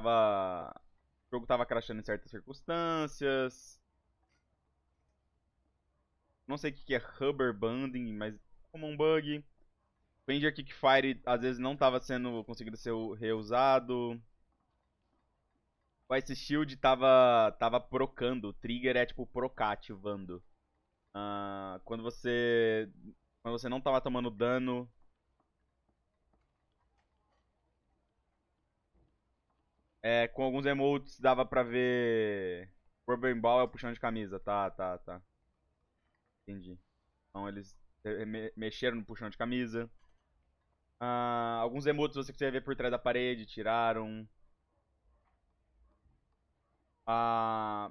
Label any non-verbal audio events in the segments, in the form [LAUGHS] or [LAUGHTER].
tava. O jogo tava crashando em certas circunstâncias. Não sei o que é rubber banding, mas como um bug. Ranger Kickfire às vezes não tava sendo conseguindo ser reusado. O Ice Shield tava, tava procando. O trigger é tipo procar, ativando. Uh, ah, quando você. Quando você não tava tomando dano, É, com alguns emotes dava pra ver. Rubber Ball é o puxão de camisa. Tá, tá, tá. Entendi. Então eles mexeram no puxão de camisa. Ah, alguns emotes você conseguia ver por trás da parede, tiraram. A,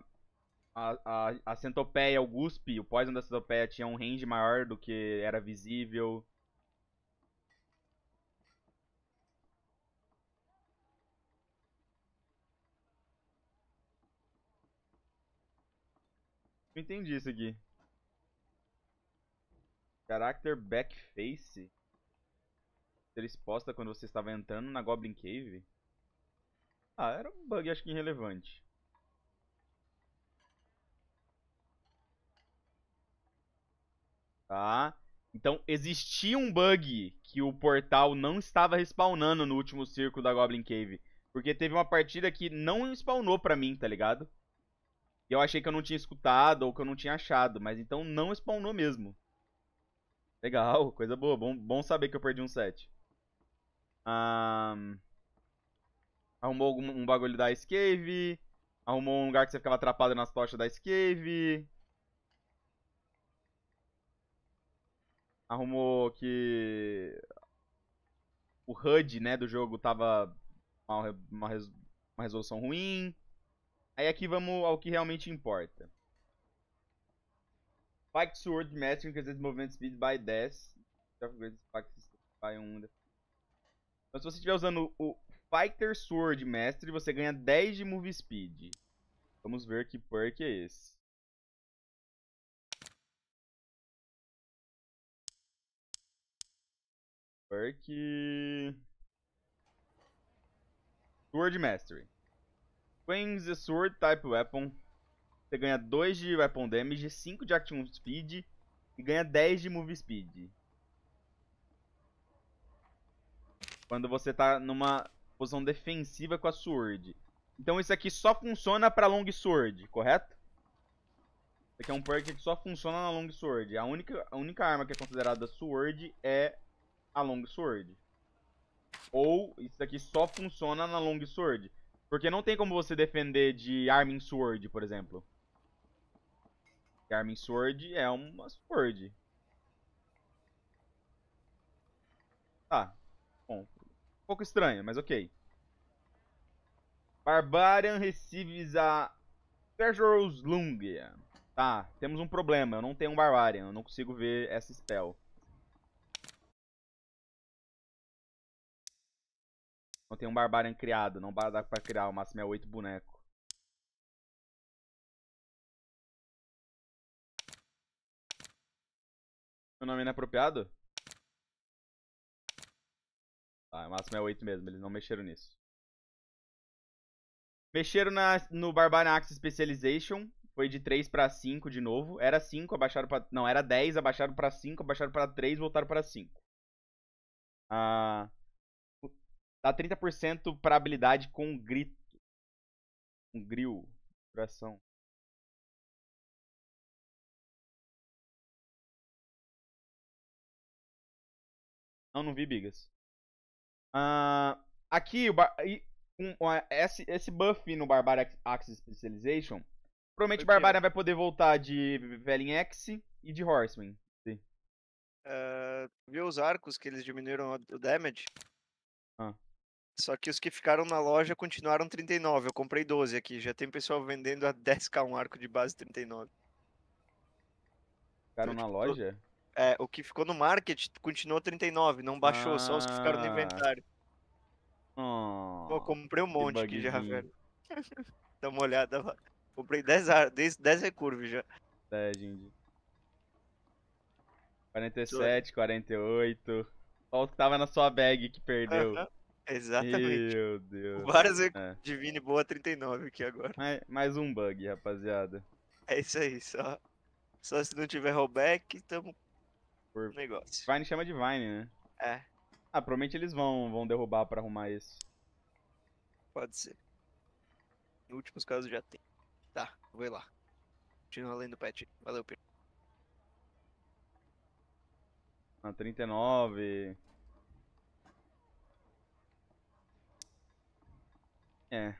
a, a, a centopeia, o guspe, o poison da centopeia tinha um range maior do que era visível. Não entendi isso aqui. Character Backface? Ser exposta quando você estava entrando na Goblin Cave? Ah, era um bug acho que irrelevante. Tá? Então, existia um bug que o portal não estava respawnando no último círculo da Goblin Cave. Porque teve uma partida que não spawnou pra mim, tá ligado? E eu achei que eu não tinha escutado ou que eu não tinha achado, mas então não spawnou mesmo. Legal, [LAUGHS] coisa boa. Bom, bom saber que eu perdi um set. Um... Arrumou algum, um bagulho da Scave. Arrumou um lugar que você ficava atrapado nas tochas da Scave. Arrumou que... O HUD, né, do jogo tava uma, uma, res... uma resolução ruim. Aí aqui vamos ao que realmente importa. Spike Sword Mastering vezes movimento speed by 10. by né? Então se você estiver usando o Fighter Sword Mastery, você ganha 10 de move speed. Vamos ver que perk é esse. Perk... Sword Mastery. When the Sword Type Weapon, você ganha 2 de Weapon Damage, 5 de Action Speed e ganha 10 de Move Speed. Quando você tá numa posição defensiva com a Sword. Então isso aqui só funciona pra Long Sword, correto? Isso aqui é um perk que só funciona na Long Sword. A única, a única arma que é considerada Sword é a Long Sword. Ou isso aqui só funciona na Long Sword. Porque não tem como você defender de Armin Sword, por exemplo. Porque Armin Sword é uma Sword. Tá. Bom. Um pouco estranho, mas ok. Barbarian receives a Treasure's lungia. Tá, temos um problema. Eu não tenho um Barbarian. Eu não consigo ver essa spell. Não tem um Barbarian criado, não dá pra criar, o máximo é 8 bonecos. Meu nome é inapropriado? Tá, o máximo é 8 mesmo, eles não mexeram nisso. Mexeram na, no Barbarian Axe Specialization, foi de 3 pra 5 de novo. Era 5, abaixaram pra... Não, era 10, abaixaram pra 5, abaixaram pra 3, voltaram pra 5. Ah, Dá 30% pra habilidade com um grito. Um grill. Coração. Não, não vi, Bigas. Uh, aqui, o bar... Um, esse, esse buff no Barbaric Axe Specialization. Provavelmente o Barbarian vai poder voltar de Velling Axe e de Horseman. Uh, viu os arcos que eles diminuíram o damage? Ah. Só que os que ficaram na loja continuaram 39. Eu comprei 12 aqui. Já tem pessoal vendendo a 10k [LAUGHS] um arco de base 39. Ficaram então, na tipo, loja? É, o que ficou no market continuou 39. Não baixou, ah. só os que ficaram no ah. inventário. Oh, Pô, comprei um monte aqui já, velho. [LAUGHS] Dá uma olhada lá. Comprei 10, ar... 10, 10 recurvos já. É, gente. 47, 48. Olha o que tava na sua bag que perdeu. Exatamente. Meu Deus. Várias é. Divine Boa 39 aqui agora. Mais, mais um bug, rapaziada. É isso aí, só. Só se não tiver rollback, tamo. Por... Negócio. Vine chama de Vine, né? É. Ah, provavelmente eles vão, vão derrubar pra arrumar isso. Pode ser. No últimos casos já tem. Tá, vou lá. Continua lendo pet. Valeu, Pedro. Ah, 39. É.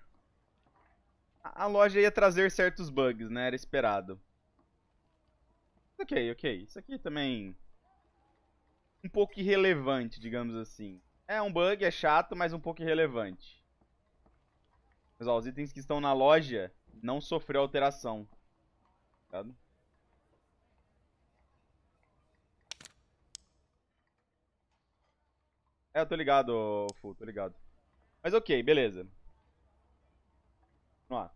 A, a loja ia trazer certos bugs, né? Era esperado. Ok, ok. Isso aqui também... Um pouco irrelevante, digamos assim. É um bug, é chato, mas um pouco irrelevante. Mas, ó, os itens que estão na loja não sofreu alteração. Tá? É, eu tô ligado, Fu, tô ligado. Mas ok, beleza. Ó.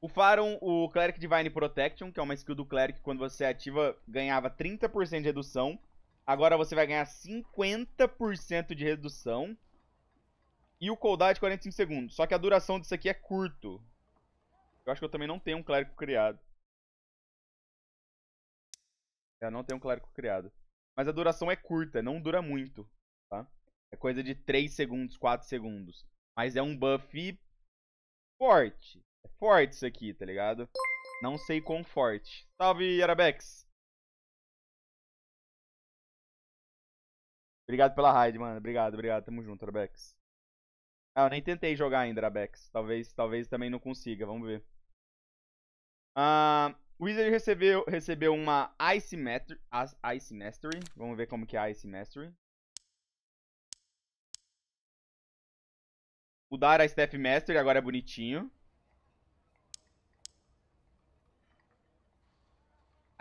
Ufaram o Cleric Divine Protection, que é uma skill do Cleric, quando você ativa, ganhava 30% de redução. Agora você vai ganhar 50% de redução. E o cooldown é de 45 segundos. Só que a duração disso aqui é curto. Eu acho que eu também não tenho um clérigo criado. Eu não tenho um clérigo criado. Mas a duração é curta, não dura muito, tá? É coisa de 3 segundos, 4 segundos. Mas é um buff forte fortes aqui, tá ligado? Não sei quão forte. Salve, Arabex! Obrigado pela raid, mano. Obrigado, obrigado. Tamo junto, Arabex. Ah, eu nem tentei jogar ainda, Arabex. Talvez, talvez também não consiga. Vamos ver. Ah... Wizard recebeu, recebeu uma Ice, Master, Ice Mastery. Vamos ver como que é Ice Mastery. Dar a Staff Mastery, agora é bonitinho.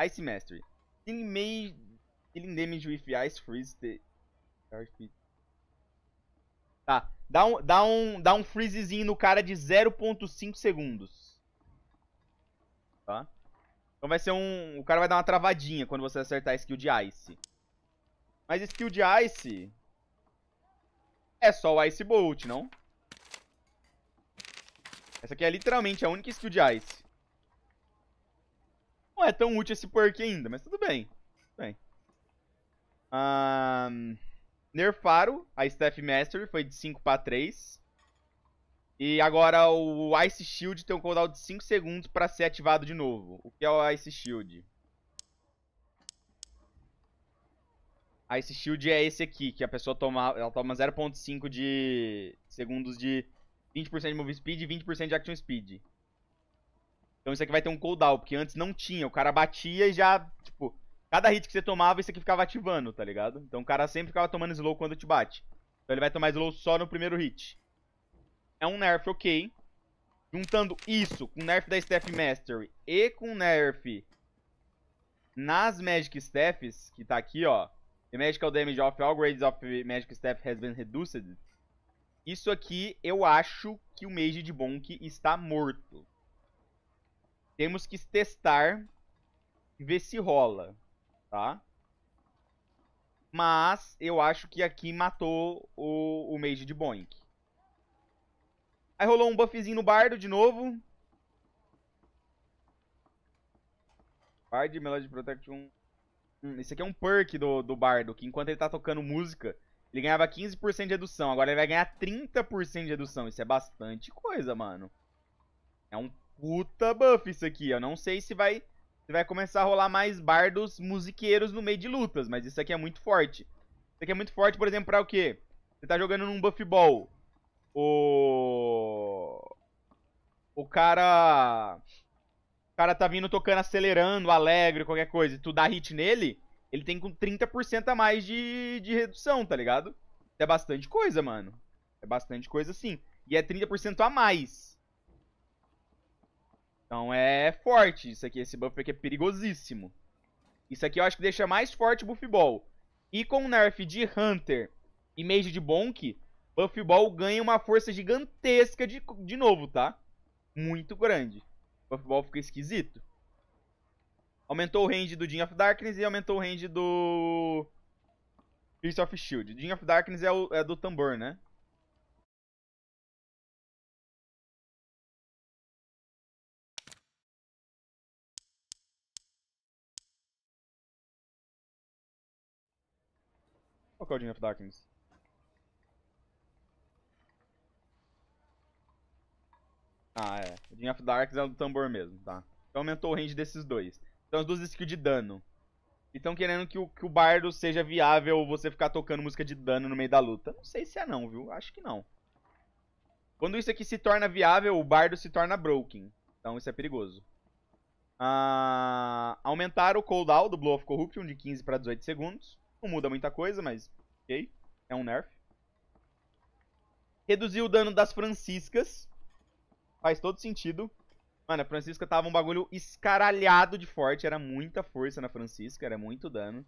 Ice Mastery. Dealing, may, dealing damage with Ice Freeze the... Tá, dá um, dá, um, dá um freezezinho no cara de 0.5 segundos. Tá? Então vai ser um... O cara vai dar uma travadinha quando você acertar a skill de Ice. Mas skill de Ice... É só o Ice Bolt, não? Essa aqui é literalmente a única skill de Ice. Não é tão útil esse perk ainda, mas tudo bem. Tudo bem. Um, nerfaram a Staff Mastery, foi de 5 para 3. E agora o Ice Shield tem um cooldown de 5 segundos para ser ativado de novo. O que é o Ice Shield? Ice Shield é esse aqui, que a pessoa toma, ela toma 0.5 de segundos de 20% de move speed e 20% de action speed. Então isso aqui vai ter um cooldown, porque antes não tinha. O cara batia e já, tipo, cada hit que você tomava, isso aqui ficava ativando, tá ligado? Então o cara sempre ficava tomando slow quando te bate. Então ele vai tomar slow só no primeiro hit. É um nerf ok. Juntando isso com o nerf da Steph Mastery e com o nerf nas Magic Staffs, que tá aqui, ó. The magical damage of all grades of Magic Staff has been reduced. Isso aqui, eu acho que o Mage de Bonk está morto. Temos que testar e ver se rola, tá? Mas eu acho que aqui matou o, o Mage de Boink. Aí rolou um buffzinho no Bardo de novo. Bard Melody Protection. Hum, esse aqui é um perk do, do Bardo, que enquanto ele tá tocando música, ele ganhava 15% de redução. Agora ele vai ganhar 30% de redução. Isso é bastante coisa, mano. É um puta buff isso aqui. Eu não sei se vai, se vai começar a rolar mais bardos musiqueiros no meio de lutas, mas isso aqui é muito forte. Isso aqui é muito forte, por exemplo, pra o quê? Você tá jogando num buff ball. O... O cara... O cara tá vindo tocando, acelerando, alegre, qualquer coisa. E tu dá hit nele, ele tem com 30% a mais de, de redução, tá ligado? É bastante coisa, mano. É bastante coisa, sim. E é 30% a mais. Então é forte isso aqui, esse buff aqui é perigosíssimo. Isso aqui eu acho que deixa mais forte o Buff Ball. E com o nerf de Hunter e Mage de Bonk, Buff Ball ganha uma força gigantesca de, de novo, tá? Muito grande. Buff Ball fica esquisito. Aumentou o range do Din of Darkness e aumentou o range do... Fist of Shield. Din of Darkness é, o, é do Tambor, né? Qual Coding of Darkness. Ah, é. O Din of Darkness é o do tambor mesmo, tá? Então aumentou o range desses dois. Então as duas skills de dano. E estão querendo que o, que o bardo seja viável você ficar tocando música de dano no meio da luta. Não sei se é não, viu? Acho que não. Quando isso aqui se torna viável, o bardo se torna broken. Então isso é perigoso. Ah, o cooldown do Blow of Corruption de 15 para 18 segundos. Não muda muita coisa, mas Ok? É um nerf. Reduzir o dano das Franciscas. Faz todo sentido. Mano, a Francisca tava um bagulho escaralhado de forte. Era muita força na Francisca, era muito dano.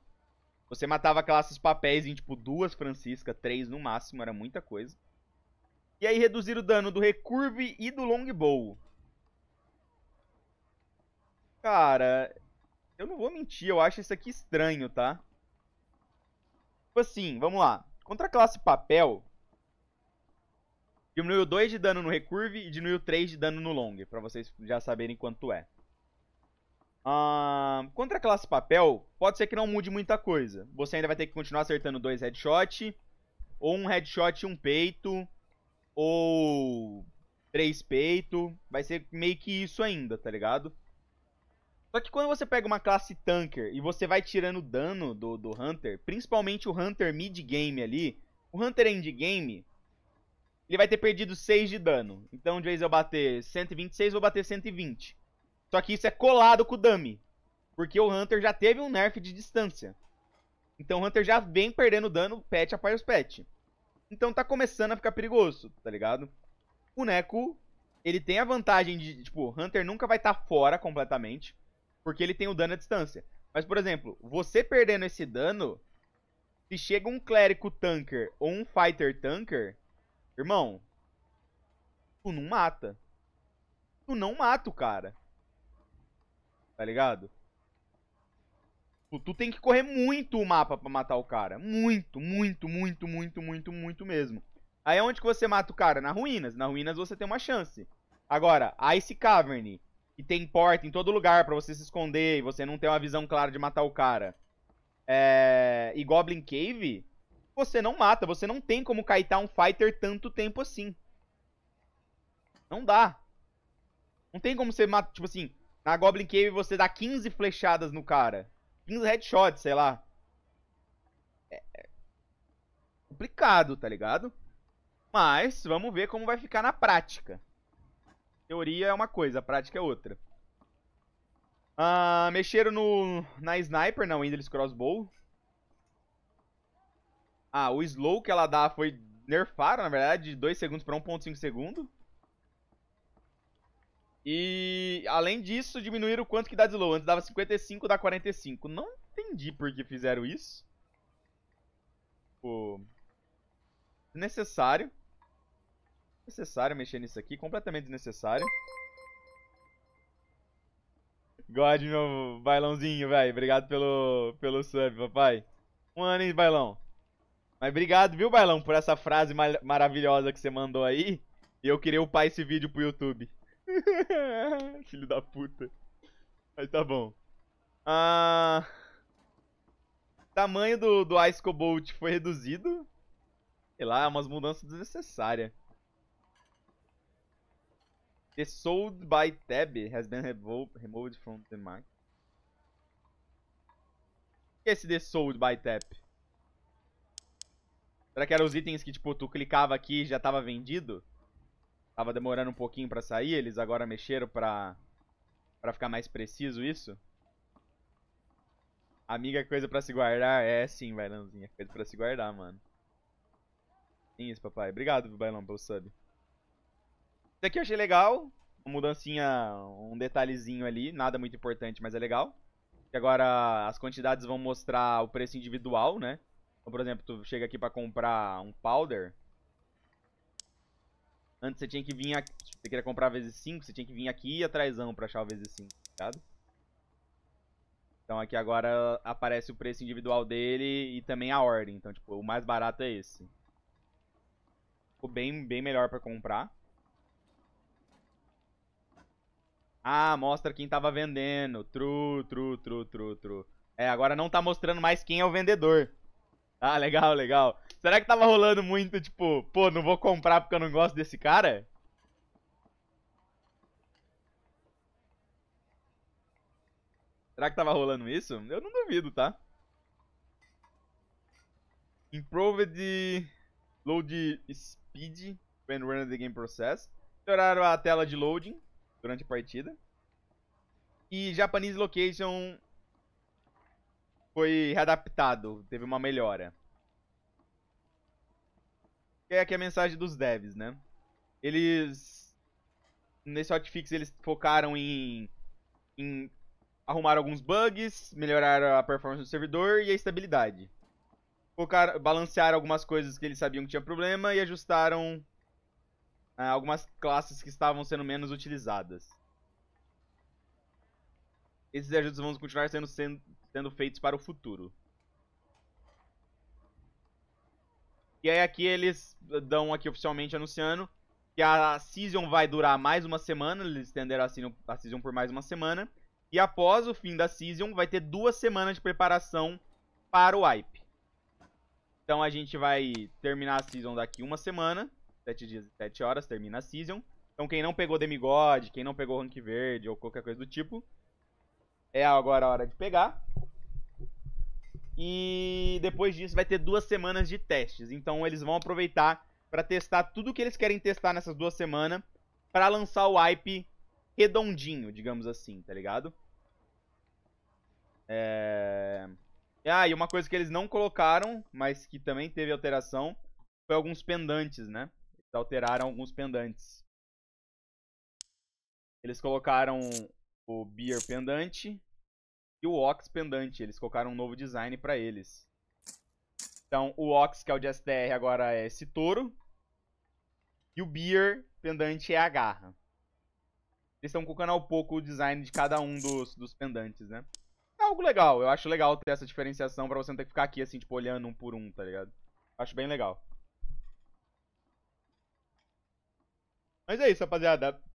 Você matava aquelas papéis em, tipo, duas Francisca, três no máximo, era muita coisa. E aí reduzir o dano do Recurve e do Longbow. Cara, eu não vou mentir, eu acho isso aqui estranho, tá? Tipo assim, vamos lá. Contra a classe papel, diminuiu 2 de dano no recurve e diminuiu 3 de dano no long, pra vocês já saberem quanto é. Uh, contra a classe papel, pode ser que não mude muita coisa. Você ainda vai ter que continuar acertando dois headshot, ou um headshot e um peito, ou três peito. Vai ser meio que isso ainda, tá ligado? Só que quando você pega uma classe tanker e você vai tirando dano do, do Hunter, principalmente o Hunter mid-game ali, o Hunter end game, ele vai ter perdido 6 de dano. Então, de vez eu bater 126, vou bater 120. Só que isso é colado com o dummy, porque o Hunter já teve um nerf de distância. Então o Hunter já vem perdendo dano pet após pet. Então tá começando a ficar perigoso, tá ligado? O Neko, ele tem a vantagem de, tipo, Hunter nunca vai estar tá fora completamente. Porque ele tem o dano à distância. Mas, por exemplo, você perdendo esse dano, se chega um clérigo tanker ou um fighter tanker, irmão, tu não mata. Tu não mata o cara. Tá ligado? Tu, tu tem que correr muito o mapa pra matar o cara. Muito, muito, muito, muito, muito, muito mesmo. Aí é onde que você mata o cara? Na ruínas. Na ruínas você tem uma chance. Agora, Ice Cavern e tem porta em todo lugar para você se esconder e você não tem uma visão clara de matar o cara. É... E Goblin Cave, você não mata, você não tem como kaitar um fighter tanto tempo assim. Não dá. Não tem como você matar, tipo assim, na Goblin Cave você dá 15 flechadas no cara. 15 headshots, sei lá. É, é complicado, tá ligado? Mas vamos ver como vai ficar na prática. Teoria é uma coisa, a prática é outra. Ah, mexeram no, na Sniper, não, Endless Crossbow. Ah, o slow que ela dá foi nerfaram, na verdade, de 2 segundos para 1.5 segundo. E além disso, diminuíram o quanto que dá de slow. Antes dava 55, dá 45. Não entendi por que fizeram isso. Pô. Necessário. Necessário mexer nisso aqui, completamente desnecessário. God, meu bailãozinho, velho. Obrigado pelo, pelo sub, papai. Um ano, hein, bailão. Mas obrigado, viu, bailão, por essa frase mar maravilhosa que você mandou aí. E eu queria upar esse vídeo pro YouTube. [LAUGHS] Filho da puta. Mas tá bom. Ah... Tamanho do, do Ice Cobalt foi reduzido. Sei lá, é umas mudanças desnecessárias. The sold by tab has been removed from the market. O que é esse The sold by tab? Será que eram os itens que, tipo, tu clicava aqui e já tava vendido? Tava demorando um pouquinho pra sair, eles agora mexeram pra, pra ficar mais preciso isso? Amiga, coisa pra se guardar. É, sim, Bailãozinha. É coisa pra se guardar, mano. Sim, isso, papai. Obrigado, Bailão, pelo sub. Isso aqui eu achei legal. Uma mudancinha, um detalhezinho ali. Nada muito importante, mas é legal. E agora as quantidades vão mostrar o preço individual, né? Então, por exemplo, tu chega aqui pra comprar um powder. Antes você tinha que vir aqui. Você queria comprar vezes 5, você tinha que vir aqui e atrásão pra achar o vezes 5, tá ligado? Então aqui agora aparece o preço individual dele e também a ordem. Então, tipo, o mais barato é esse. Ficou bem, bem melhor pra comprar. Ah, mostra quem tava vendendo. True, true, true, true, true. É, agora não tá mostrando mais quem é o vendedor. Ah, legal, legal. Será que tava rolando muito, tipo, pô, não vou comprar porque eu não gosto desse cara? Será que tava rolando isso? Eu não duvido, tá? Improved load speed when running the game process. Melhoraram a tela de loading durante a partida. E Japanese Location foi readaptado, teve uma melhora. É aqui a mensagem dos devs, né? Eles nesse hotfix eles focaram em, em arrumar alguns bugs, melhorar a performance do servidor e a estabilidade. Focaram, balancearam algumas coisas que eles sabiam que tinha problema e ajustaram ah, algumas classes que estavam sendo menos utilizadas. Esses ajustes vão continuar sendo, sendo, sendo feitos para o futuro. E aí aqui eles dão aqui oficialmente anunciando que a Season vai durar mais uma semana, eles estenderam a season, a season por mais uma semana. E após o fim da Season, vai ter duas semanas de preparação para o hype. Então a gente vai terminar a Season daqui uma semana. 7 dias e 7 horas, termina a season. Então quem não pegou Demigod, quem não pegou Rank Verde ou qualquer coisa do tipo, é agora a hora de pegar. E depois disso vai ter duas semanas de testes. Então eles vão aproveitar para testar tudo que eles querem testar nessas duas semanas para lançar o hype redondinho, digamos assim, tá ligado? É... Ah, e uma coisa que eles não colocaram, mas que também teve alteração, foi alguns pendantes, né? alteraram alguns pendantes. Eles colocaram o Beer pendante e o Ox pendante. Eles colocaram um novo design para eles. Então, o Ox, que é o de STR, agora é esse touro. E o Beer pendante é a garra. Eles estão colocando ao pouco o design de cada um dos, dos pendantes, né? É algo legal. Eu acho legal ter essa diferenciação pra você não ter que ficar aqui, assim, tipo, olhando um por um, tá ligado? Acho bem legal. Mas é isso, rapaziada.